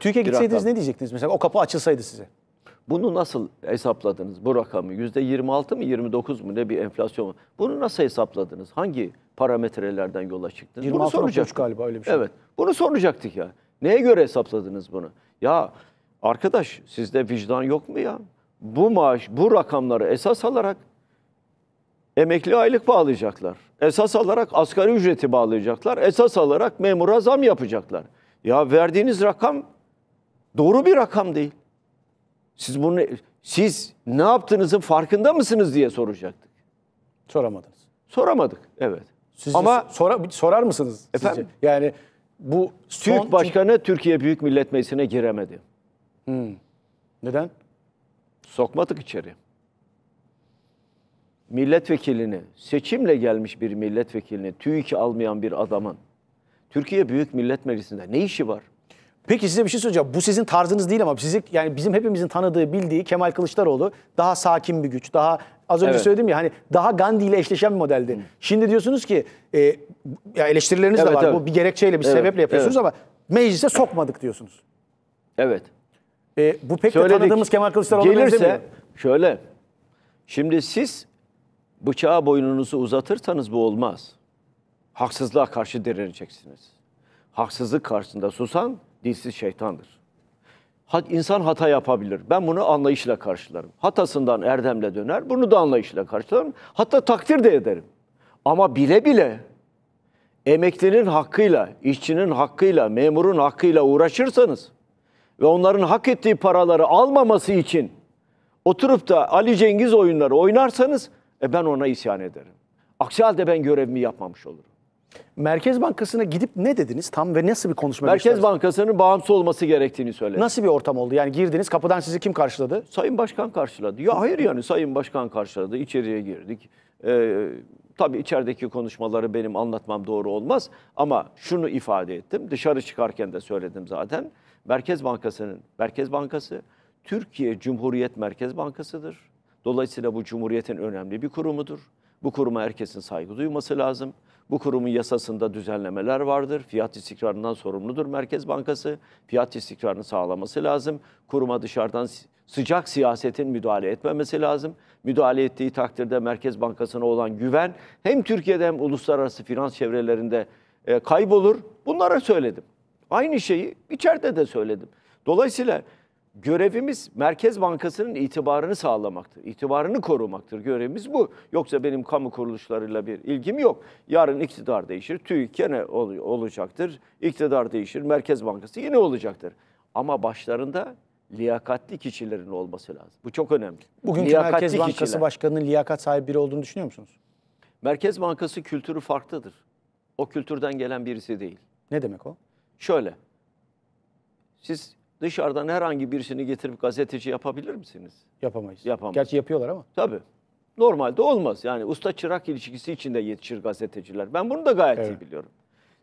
Türkiye gitseydiniz ne diyecektiniz mesela? O kapı açılsaydı size. Bunu nasıl hesapladınız bu rakamı? Yüzde 26 mı 29 mu ne bir enflasyon mu? Bunu nasıl hesapladınız? Hangi parametrelerden yola çıktınız? 26 bunu soracaktık. galiba öyle bir şey. Evet. Bunu soracaktık ya. Neye göre hesapladınız bunu? Ya arkadaş sizde vicdan yok mu ya? Bu maaş, bu rakamları esas alarak emekli aylık bağlayacaklar. Esas alarak asgari ücreti bağlayacaklar. Esas alarak memura zam yapacaklar. Ya verdiğiniz rakam Doğru bir rakam değil. Siz bunu siz ne yaptığınızın farkında mısınız diye soracaktık. Soramadınız. Soramadık. Evet. Siz Ama sora, sorar mısınız? Efendim? Sizce? Yani bu son... Başkanı Türkiye Büyük Millet Meclisi'ne giremedi. Hmm. Neden? Sokmadık içeri. Milletvekilini, seçimle gelmiş bir milletvekilini, TÜİK'i almayan bir adamın Türkiye Büyük Millet Meclisi'nde ne işi var? Peki size bir şey soracağım. Bu sizin tarzınız değil ama sizi yani bizim hepimizin tanıdığı, bildiği Kemal Kılıçdaroğlu daha sakin bir güç, daha az önce evet. söyledim ya hani daha Gandhi ile eşleşen bir modeldi. Hı. Şimdi diyorsunuz ki e, ya eleştirileriniz evet, de var. Evet. Bu bir gerekçeyle, bir evet, sebeple yapıyorsunuz evet. ama meclise sokmadık diyorsunuz. Evet. E, bu pek Söyledik, de tanıdığımız Kemal Kılıçdaroğlu gelirse benzemiyor. şöyle. Şimdi siz bıçağı boynunuzu uzatırsanız bu olmaz. Haksızlığa karşı direneceksiniz. Haksızlık karşısında susan dinsiz şeytandır. İnsan hata yapabilir. Ben bunu anlayışla karşılarım. Hatasından erdemle döner. Bunu da anlayışla karşılarım. Hatta takdir de ederim. Ama bile bile emeklinin hakkıyla, işçinin hakkıyla, memurun hakkıyla uğraşırsanız ve onların hak ettiği paraları almaması için oturup da Ali Cengiz oyunları oynarsanız e ben ona isyan ederim. Aksi halde ben görevimi yapmamış olurum. Merkez Bankası'na gidip ne dediniz tam ve nasıl bir konuşma Merkez Bankası'nın bağımsız olması gerektiğini söyledi. Nasıl bir ortam oldu? Yani girdiniz kapıdan sizi kim karşıladı? Sayın Başkan karşıladı. Ya hayır yani Sayın Başkan karşıladı. İçeriye girdik. Ee, tabii içerideki konuşmaları benim anlatmam doğru olmaz ama şunu ifade ettim. Dışarı çıkarken de söyledim zaten. Merkez Bankası'nın Merkez Bankası Türkiye Cumhuriyet Merkez Bankası'dır. Dolayısıyla bu Cumhuriyet'in önemli bir kurumudur. Bu kuruma herkesin saygı duyması lazım. Bu kurumun yasasında düzenlemeler vardır. Fiyat istikrarından sorumludur Merkez Bankası. Fiyat istikrarını sağlaması lazım. Kuruma dışarıdan sıcak siyasetin müdahale etmemesi lazım. Müdahale ettiği takdirde Merkez Bankası'na olan güven hem Türkiye'de hem uluslararası finans çevrelerinde e, kaybolur. Bunlara söyledim. Aynı şeyi içeride de söyledim. Dolayısıyla görevimiz Merkez Bankası'nın itibarını sağlamaktır. İtibarını korumaktır. Görevimiz bu. Yoksa benim kamu kuruluşlarıyla bir ilgim yok. Yarın iktidar değişir, TÜİK gene ol olacaktır. İktidar değişir, Merkez Bankası yine olacaktır. Ama başlarında liyakatli kişilerin olması lazım. Bu çok önemli. Bugünkü liyakatli Merkez Bankası kişiler. Başkanı'nın liyakat sahibi biri olduğunu düşünüyor musunuz? Merkez Bankası kültürü farklıdır. O kültürden gelen birisi değil. Ne demek o? Şöyle, siz Dışarıdan herhangi birisini getirip gazeteci yapabilir misiniz? Yapamayız. Yapamayız. Gerçi yapıyorlar ama. Tabii. Normalde olmaz. Yani usta çırak ilişkisi içinde yetişir gazeteciler. Ben bunu da gayet evet. iyi biliyorum.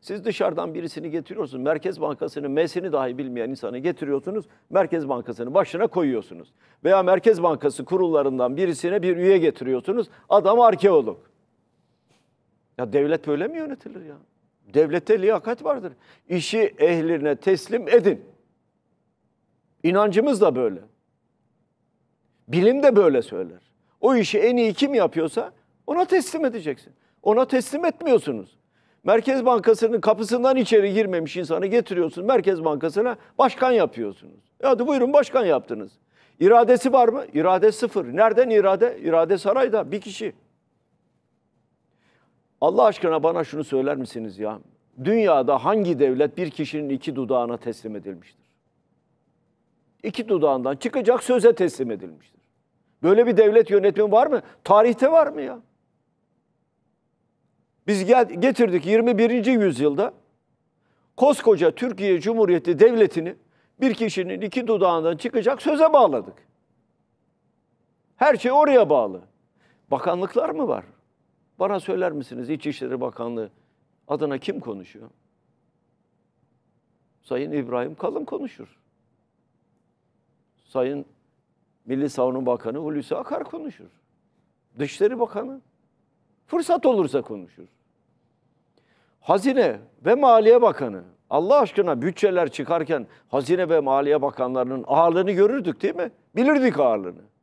Siz dışarıdan birisini getiriyorsunuz. Merkez Bankası'nın M'sini dahi bilmeyen insanı getiriyorsunuz. Merkez Bankası'nın başına koyuyorsunuz. Veya Merkez Bankası kurullarından birisine bir üye getiriyorsunuz. Adam arkeolog. Ya devlet böyle mi yönetilir ya? Devlette liyakat vardır. İşi ehline teslim edin. İnancımız da böyle. Bilim de böyle söyler. O işi en iyi kim yapıyorsa ona teslim edeceksin. Ona teslim etmiyorsunuz. Merkez Bankası'nın kapısından içeri girmemiş insanı getiriyorsun Merkez Bankası'na başkan yapıyorsunuz. E hadi buyurun başkan yaptınız. İradesi var mı? İrade sıfır. Nereden irade? İrade sarayda bir kişi. Allah aşkına bana şunu söyler misiniz ya? Dünyada hangi devlet bir kişinin iki dudağına teslim edilmiştir? iki dudağından çıkacak söze teslim edilmiştir. Böyle bir devlet yönetimi var mı? Tarihte var mı ya? Biz gel, getirdik 21. yüzyılda koskoca Türkiye Cumhuriyeti Devleti'ni bir kişinin iki dudağından çıkacak söze bağladık. Her şey oraya bağlı. Bakanlıklar mı var? Bana söyler misiniz İçişleri Bakanlığı adına kim konuşuyor? Sayın İbrahim Kalın konuşur. Sayın Milli Savunma Bakanı Hulusi Akar konuşur. Dışişleri Bakanı. Fırsat olursa konuşur. Hazine ve Maliye Bakanı. Allah aşkına bütçeler çıkarken Hazine ve Maliye Bakanlarının ağırlığını görürdük değil mi? Bilirdik ağırlığını.